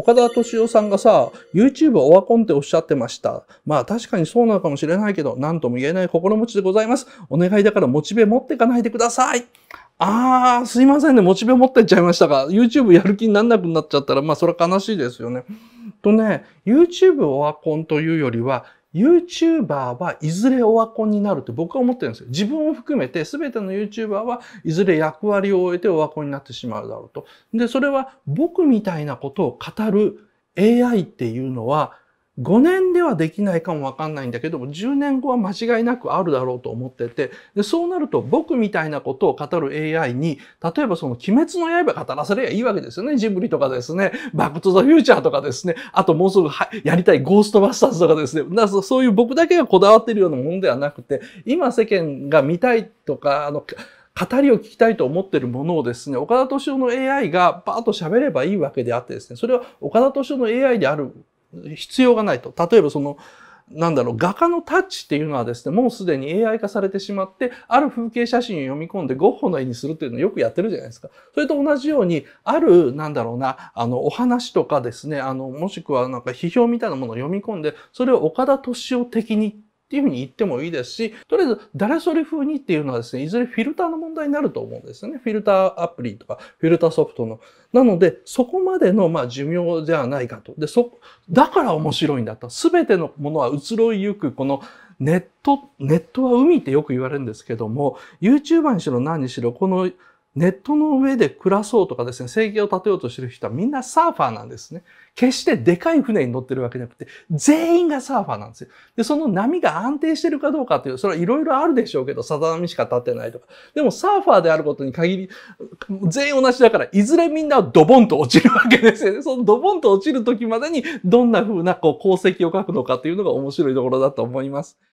岡田敏夫さんがさ、YouTube オワコンっておっしゃってました。まあ確かにそうなのかもしれないけど、何とも言えない心持ちでございます。お願いだからモチベ持ってかないでください。あー、すいませんね。モチベ持ってっちゃいましたが、YouTube やる気になんなくなっちゃったら、まあそれは悲しいですよね。とね、YouTube オワコンというよりは、YouTuber はいずれオワコンになるって僕は思ってるんですよ。自分を含めて全ての YouTuber はいずれ役割を終えてオワコンになってしまうだろうと。で、それは僕みたいなことを語る AI っていうのは5年ではできないかもわかんないんだけども、10年後は間違いなくあるだろうと思ってて、で、そうなると僕みたいなことを語る AI に、例えばその鬼滅の刃語らせればいいわけですよね。ジブリとかですね、バックトゥザフューチャーとかですね、あともうすぐやりたいゴーストバスターズとかですね、だそういう僕だけがこだわってるようなものではなくて、今世間が見たいとか、あの、語りを聞きたいと思ってるものをですね、岡田敏夫の AI がバーッと喋ればいいわけであってですね、それは岡田敏夫の AI である必要がないと。例えばその、なんだろう、画家のタッチっていうのはですね、もうすでに AI 化されてしまって、ある風景写真を読み込んでゴッホの絵にするっていうのをよくやってるじゃないですか。それと同じように、ある、なんだろうな、あの、お話とかですね、あの、もしくはなんか批評みたいなものを読み込んで、それを岡田敏夫的にっていうふうに言ってもいいですし、とりあえず誰それ風にっていうのはですね、いずれフィルターの問題になると思うんですよね。フィルターアプリとか、フィルターソフトの。なので、そこまでのまあ寿命ではないかと。で、そ、だから面白いんだと。すべてのものは移ろいゆく、このネット、ネットは海ってよく言われるんですけども、YouTuber にしろ何にしろ、このネットの上で暮らそうとかですね、生計を立てようとしてる人はみんなサーファーなんですね。決してでかい船に乗ってるわけじゃなくて、全員がサーファーなんですよ。で、その波が安定してるかどうかっていう、それはいろいろあるでしょうけど、さざ波しか立ってないとか。でもサーファーであることに限り、全員同じだから、いずれみんなドボンと落ちるわけですよね。そのドボンと落ちる時までに、どんな風なこう功績を書くのかっていうのが面白いところだと思います。